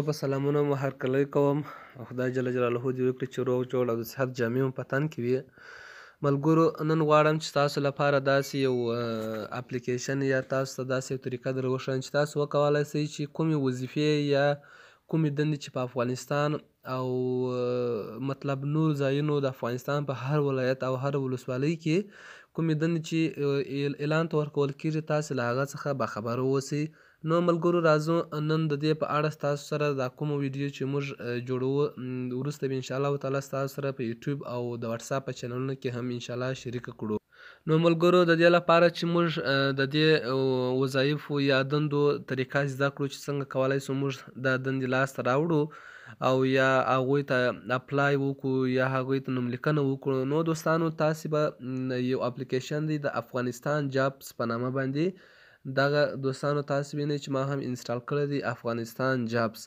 ملګرو په سلامونه مو هرکلی کوم او خدای جل جلاله دې وکړي چې روغ جوړ او د صحت جامې مو په تن کې وي ملګرو نن غواړم چې تاسو لپاره داسې یو اپلیکیشن یا تاسو ته داسې یو طریقه در وښیم چې تاسو وکولی سئ چې کومې وظیفې یا کومې دندې چې په افغانستان او مطلب نور ځایونو د افغانستان په هر ولایت او هر ولسوالۍ کې کومې دندې چې اعلان ته ورکول کیږي تاسې له هغه څخه باخبره اوسئ نو ملګرو راځو نن د دې په اړه ستاسو سره دا کومه ویډیو چې موږ جوړو وروسته به انشاءالله تعالی ستاسو سره په یوټیوب او د واټساپ په چینلونو کې هم انشاءالله شریکه کړو نو ملګرو د دې لپاره چې موږ د دې وظایفو یا دندو طریقه زده کړو چې څنګه کولی سو موږ دا دندې لاسته راوړو او یا هغوی ته اپلای وکړو یا هغوی ته نوملیکنه وکړو نو دوستانو تاسې به یو اپلیکیشن دی د افغانستان جابس په نامه باندې دغه دوستانو تاسې وینئ چې ما هم انسټال کړی دی افغانستان جابس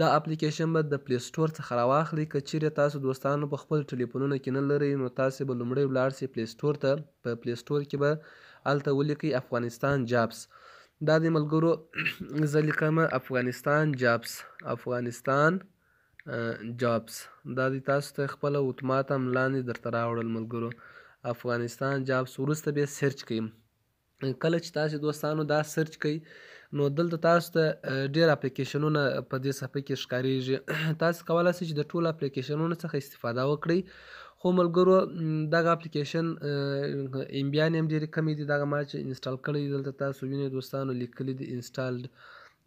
دا اپلیکیشن به د پلی سټور څخه راواخلئ که چیرې تاسو دوستانو په خپل ټلیفونونو کې نه لرئ نو تاسې به لومړی ولاړ سئ پلی سټور ته په پلی سټور کې به هلته ولیکئ افغانستان جابس دا د ملګرو زه لیکمه افغانستان جابس افغانستان جابز دا دوی تاسو ته خپله اتوماتم لاندې درته راوړل ملګرو افغانستان جابز وروسته بیا سرچ کوي کله چې تاسو دوستانو دا سرچ کوي نو دلته تاسو ته ډیر اپلیکیشنونه په دې صفحه کې ښکاریږي تاسو کولای شئ چې د ټولو اپلیکیشنونو څخه استفاده وکړئ خو ملګرو دغه اپلیکیشن امبیان هم ډېرې کمې دي دغه ما چې انسټال کړی دلته تاسو وینئ دوستانو لیکلي دي انسټالډ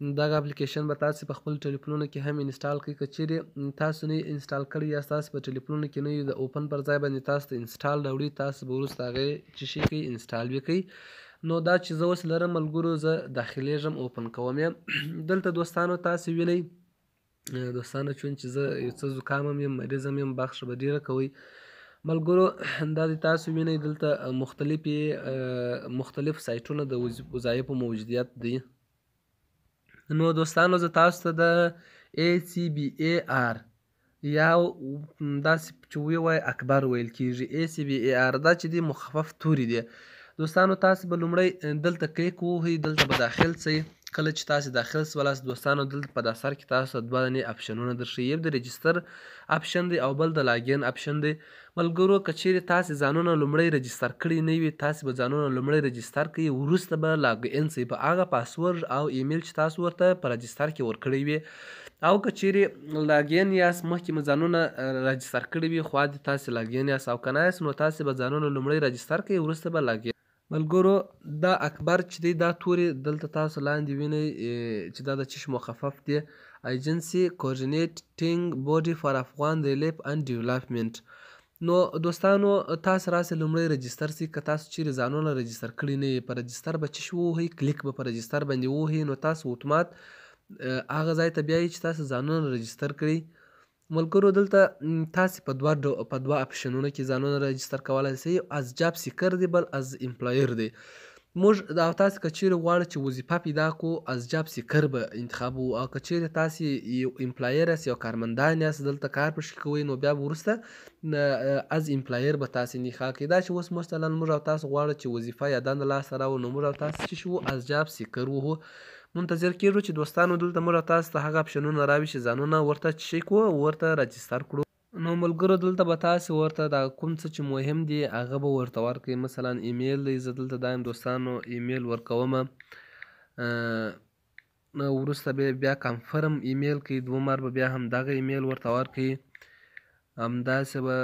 دغه اپلیکیشن به تاسو په خپل ټلیفونونو کې هم انسټال کړئ که چیرې تاسو نه انسټال کړی یا تاسو په ټلیفونونو کې نه یو د اوپن پر ځای باندې تاسو ته انسټال راوړي تاسو به وروسته هغې چې شي کوي انسټال وکړئ نو دا چې زه اوس لرم ملګرو زه داخلیږم اوپن کوم یې دلته دوستانو تاسو ویلی دوستانو چون چې زه یو څه زکام هم یم مریض هم یم بخښه به ډېره کوئ ملګرو دا د تاسو وینئ دلته مختلفې مختلف سایټونه د وظایفو موجودیت دي نو دوستانو زه تاسو ته د اے سی بی اے آر یا داسې چې ووایي اکبر ویل کیږي اے سی بی اے آر دا چې دی مخفف توري دی دوستانو تاسو به لومړی دلته کلیک ووهئ دلته به داخل سئ کله چې تاسو داخل سوالس دوستانو دلته په داسر کې تاسو دوه دنې اپشنونه درښیي یو د رجستر اپشن دی او بل د لاګین اپشن دی ملګرو کچېرې تاسو ځانونه لومړی رجستر کړی نه وي تاسو به ځانونه لومړی رجستر کړئ وروسته به لاګین سئ په هغه پاسورډ او ایمیل چې تاسو ورته په رجستر کې ورکړی وي او کچېرې لاګین یاست مخکې مو ځانونه رجستر کړي وي خو تاسو لاګین یاست او که نه یاست نو تاسو به ځانونه لومړی رجستر کړئ وروسته به لاګین ملګرو دا اکبر چې دی دا توري دلته تاسو لاندې وینئ چې دا د چشم مخفف دی ایجنسي کوارډینیټینګ بوډي فار افغان ریلیف اند ډیولپمنټ نو دوستانو تاسو راسه لومړی رجستر سي که تاسو چیرې ځانونه رجستر کړی نه پر رجستر به چش ووهئ کلیک به پر رجستر باندې ووهئ نو تاسو اتومات هغه ځای ته بیایي چې تاسو ځانونه رجستر کړئ ملګرو دلته تاسو په دوه په دوه اپشنونو کې ځانونه رجستر کولای سئ از جاب سیکر دی بل از امپلایر دی موږ دا تاسو کچیر غواړئ چې وظیفه پیدا کو از جاب سیکر به انتخاب او کچیر تاسو یو امپلایر یاست یا کارمندان یاست دلته کار پرې کوئ نو بیا ورسته از امپلایر به تاسو انتخاب کړئ دا چې اوس مثلا موږ او تاسو غواړئ چې وظیفه یا دنده لاسته راوړو نو موږ او تاسو چې شو از جاب سیکر وو منتظر کیږو چې دوستانو دلته موږ تاسو ته هغه اپشنونه راوي چې ځانونه ورته چیک وو ورته راجستر کړو نو ملګرو دلته به تاسو ورته دا کوم څه چې مهم دی هغه به ورته ورکړئ مثلا ایمیل دی زه دلته دایم دوستانو ایمیل ورکوم نو وروسته به بیا کنفرم ایمیل کوي دوه مار به بیا هم دغه ایمیل ورته ورکړئ همداسې به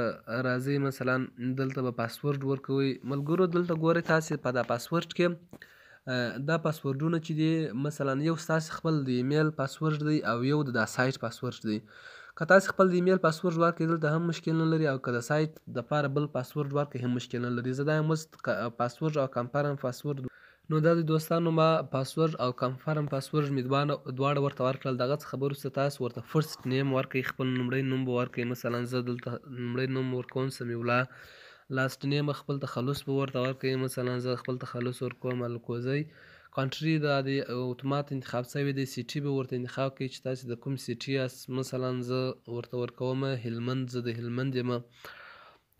راځئ مثلا دلته به پاسورډ ورکوئ ملګرو دلته ګورئ تاسې په دا پاسورډ کې دا پاسورډونه چې دي مثلا یو ستاسې خپل د ایمیل پاسورډ دی او یو د دا سایټ پاسورډ دی که تاسې خپل د ایمیل پاسورډ ورکړئ دلته هم مشکل نه لري او که د سایټ دپاره بل پاسورډ ورکړئ هم مشکل نه لري زه دا یم اوس پاسورډ او کنفرم پاسورډ نو دا د دوستانو ما پاسورډ او کنفرم پاسورډ مې دواړه ورته ورکړل دغه څه خبرو څه تاسو ورته فرست نیم ورکړئ خپل لومړی نوم به ورکړئ مثلا زه دلته لومړی نوم ورکوم سمیولله لاست نیم خپل تخلص به ورته ورکوي مثلا زه خپل تخلص ورکوم الکوزی کانټري دا د اتومات انتخاب شوی دی سیټي به ورته انتخاب کوي چې تاسو د کوم سیټي یاست مثلا زه ورته ورکوم هلمند زه د هلمند یم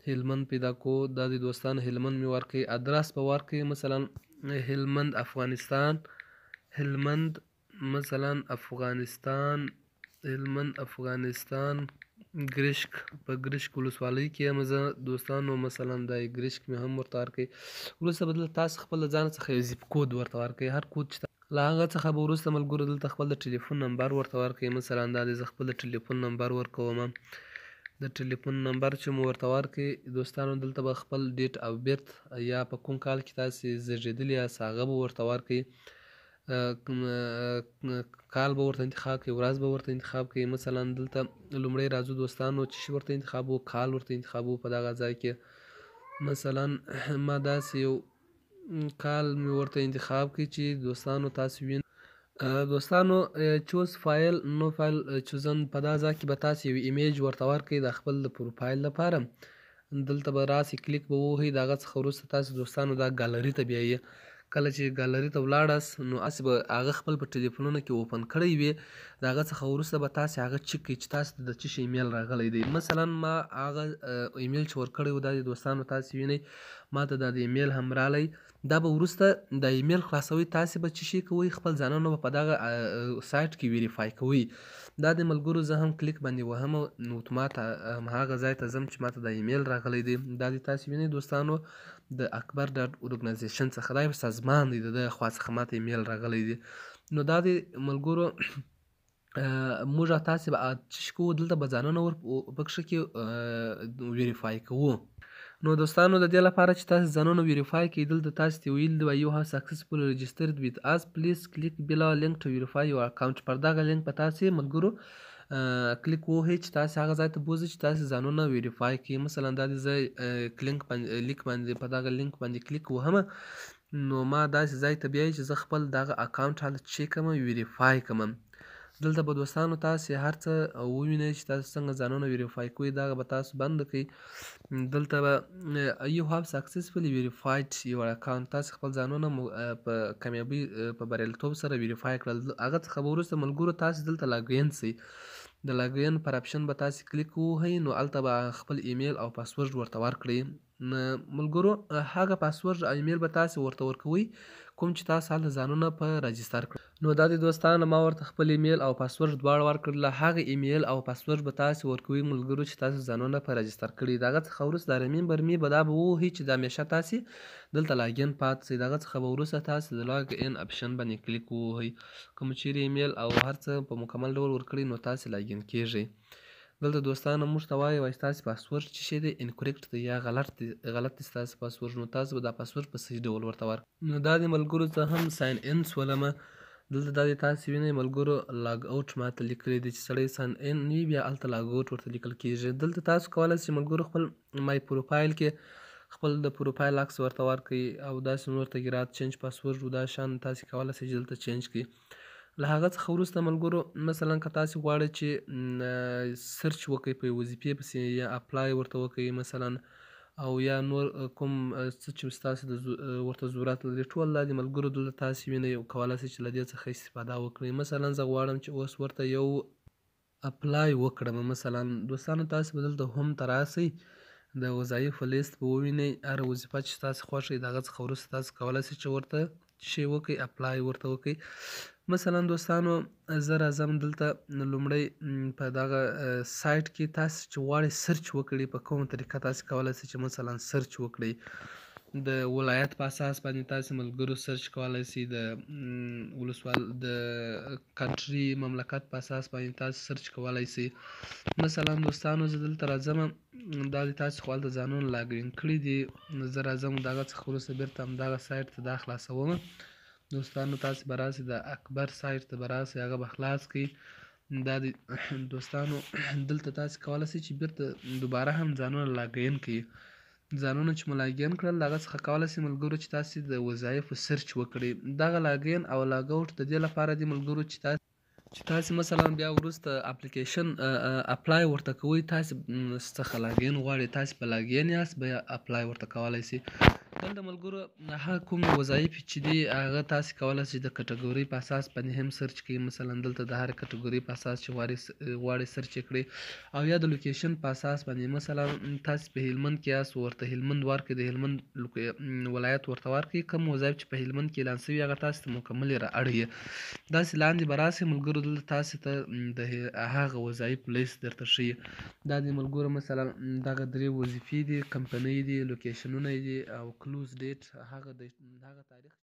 هلمند پیدا کو دا د دوستان هلمند می ورکوي ادرس به ورکوي مثلا هلمند افغانستان هلمند مثلا افغانستان هلمند افغانستان ګرشک په ګرشک ولسوالۍ کې هم زه دوستانو مثلا د ګرشک مې هم ورته ورکړئ وروسته به دلته تاسو خپل ځان څخه یو زیپ کود ورته ورکړئ هر کود چې له هغه څخه به وروسته ملګرو دلته خپل د ټلیفون نمبر ورته ورکړئ مثلا دا دی زه خپل د ټلیفون نمبر ورکوم د ټلیفون نمبر چې مو ورته ورکړئ دوستانو دلته به خپل ډیټ او بیرت یا په کوم کال کې تاسې زیږېدلي یاست هغه به ورته ورکړئ کال به ورته انتخاب کوي ورځ به ورته انتخاب کوي مثلا دلته لومړی راځو دوستانو چې ورته انتخابو کال ورته انتخابو په دغه ځای کې مثلا ما داسې یو کال مې ورته انتخاب کړي چې دوستانو تاسو وین دوستانو چوز فایل نو فایل چوزن په دا ځای کې به تاسو یو ایمیج ورته ورکړئ د خپل پروفایل لپاره دلته به راسي کلیک به ووهئ د هغه څخه وروسته تاسو دوستانو دا ګالري ته بیایي کله چې ګالري ته ولاړاست نو هسې به هغه خپل په ټلیفونونو کې اوپن کړی وي د هغه څخه وروسته به تاسې هغه چک کړئ چې تاسو ته د څه شي ایمیل راغلی دی مثلا ما هغه ایمیل چې ورکړی و دا د دوستانو تاسې وینئ ما ته دا د ایمیل هم رالی دا به وروسته د ایمیل خلاصوي تاسې به چې شي کوئ خپل ځانونه به په دغه سایټ کې ویریفای کوئ دا د ملګرو زه هم کلیک باندې وهم نو اتومات هماغه ځای ته ځم چې ماته د ایمیل راغلی دی دا د تاسې وینئ دوستانو د اکبر ډاټ اورګنایزیشن څخه دا سازمان دی د دغه خوا څخه ماته ایمیل راغلی دی نو دا د ملګرو موږ تاسې به چې کوو دلته به ځانونه ور پکښه کې ویریفای کوو نو دوستانو د دې لپاره چې تاسو ځانونه ویریفای کړئ دلته تاسو ته ویل دی یو هاو سکسسفول ريجسترډ وذ اس پلیز کلیک بلا لینک ټو ویریفای یور اکاؤنٹ پر دا غ لینک په تاسو ملګرو کلیک وهئ چې تاسو هغه ځای ته بوځئ چې تاسو ځانونه ویریفای کړئ مثلا دا دې زه کلینک باندې لیک باندې په دا غ لینک باندې کلیک وهم نو ما داسې ځای ته بیایي چې زه خپل دغه اکاؤنټ حالت چیک کوم ویریفای کوم دلته به دوستانو تاسې هر څه ووینئ چې تاسو څنګه ځانونه ویریفای کوئ دا به تاسو بند کړئ دلته به یو هاف سکسسفلی ویریفایډ یو اکاونټ تاسو خپل ځانونه په کامیابی په بریالیتوب سره ویریفای کړل هغه څخه به وروسته ملګرو تاسو دلته لاګین سئ د لاګین پر اپشن به تاسو کلیک ووهئ نو هلته به خپل ایمیل او پاسورډ ورته ورکړئ ملګرو هغه پاسورډ ایمیل به تاسو ورته ورکوئ کوم چې تاسو هلته ځانونه په راجستر کړئ نو دا دی دوستانه ما ورته خپل ایمیل او پاسورډ دواړه ورکړل هغه ایمیل او پاسورډ به تاسو ورکوي ملګرو چې تاسو ځانونه په رجستر کړی دغه څخه وروسته د رمین برمی به دا به ووهي چې د همیشه تاسو دلته لاګین پات سي دغه څخه به وروسته تاسو د لاګ ان اپشن باندې کلیک ووهي کوم چیرې ایمیل او هر څه په مکمل ډول ورکړی نو تاسو لاګین کیږئ دلته دوستانه موږ ته وایي وایي ستاسې پاسورډ چې شی دی انکریکټ دی یا غلط دی غلط دی ستاسې پاسورډ نو تاسو به دا پاسورډ په صحیح ډول ورته ورکړئ نو دا د ملګرو څخه هم ساین ان سولمه دلته دا دی تاسې وینئ ملګرو لاګ اوټ ماته لیکلی دی چې سړی ساین ان وي بیا هلته لاګ اوټ ورته لیکل کېږي دلته تاسو کولی سئ ملګرو خپل مای پروفایل کې خپل د پروفایل عکس ورته ورکړئ او داسې نور تغیرات چینج پاسورډ دا شان تاسې کولی سئ چې دلته چینج کړئ له هغه څخه وروسته ملګرو مثلا که تاسې غواړئ چې سرچ وکړئ په وظیفې پسې یا اپلای ورته وکړئ مثلا او یا نور کوم څه چې ستاسو د ورته ضرورت لري ټول دا د ملګرو دلته تاسې وینئ او کولی سئ چې له دې څخه استفاده وکړئ مثلا زه غواړم چې اوس ورته یو اپلای وکړم مثلا دوستانو تاسې به دلته هم ته راسئ د وظایفو لیست به ووینئ هر وظیفه چې ستاسې خوښ وي د هغه څخه وروسته تاسو کولی سئ چې ورته شی وکړئ اپلای ورته وکړئ مثلا دوستانو زه راځم دلته لومړی په دغه سایټ کې تاسو چې غواړئ سرچ وکړئ په کومه طریقه تاسو کولی سئ چې مثلا سرچ وکړئ د ولایت په اساس باندې تاسو ملګرو سرچ کولی سئ د ولسوال د کنټري مملکت په اساس باندې تاسو سرچ کولی سئ مثلا دوستانو زه دلته راځم دا د تاسو خوال د ځانونه لاګرین کړي دي زه راځم دغه څخه وروسته بېرته همدغه سایټ ته دا خلاصوم دوستانو تاسې به راسئ د اکبر سایټ ته به راسئ هغه به خلاص کړئ دا د دوستانو دلته تاسې کولی سئ چې بیرته دوباره هم ځانونه لاګین کړئ ځانونه چې مو لاګین کړل هغه څخه کولی سئ ملګرو چې تاسې د وظایفو سرچ وکړئ دغه لاګین او لاګ اوټ د دې لپاره دی ملګرو چې تاسې چې تاسې مثلا بیا وروسته اپلیکیشن اپلای ورته کوئ تاسې څخه لاګین غواړئ تاسې په لاګین یاست بیا اپلای ورته کولی سئ بل د ملګرو هغه کوم وظایف چې دي هغه تاسو کولی شئ د کټګورۍ په اساس باندې هم سرچ کړئ مثلا دلته د هر کټګورۍ په اساس چې غواړئ سرچ کړئ او یا د لوکیشن په اساس باندې مثلا تاسو په هلمند کې یاست ورته هلمند ورکړئ د هلمند ولایت ورته ورکړئ کوم وظایف چې په هلمند کې اعلان شوي هغه تاسو ته مکمل یې رااړئ داسې لاندې به راسئ ملګرو دلته تاسو ته د هغه وظایف لیست درته ښیي دا د ملګرو مثلا دغه درې وظیفې دي کمپنۍ دي لوکیشنونه دي او کلوز ډیټ هغه د هغه تاریخ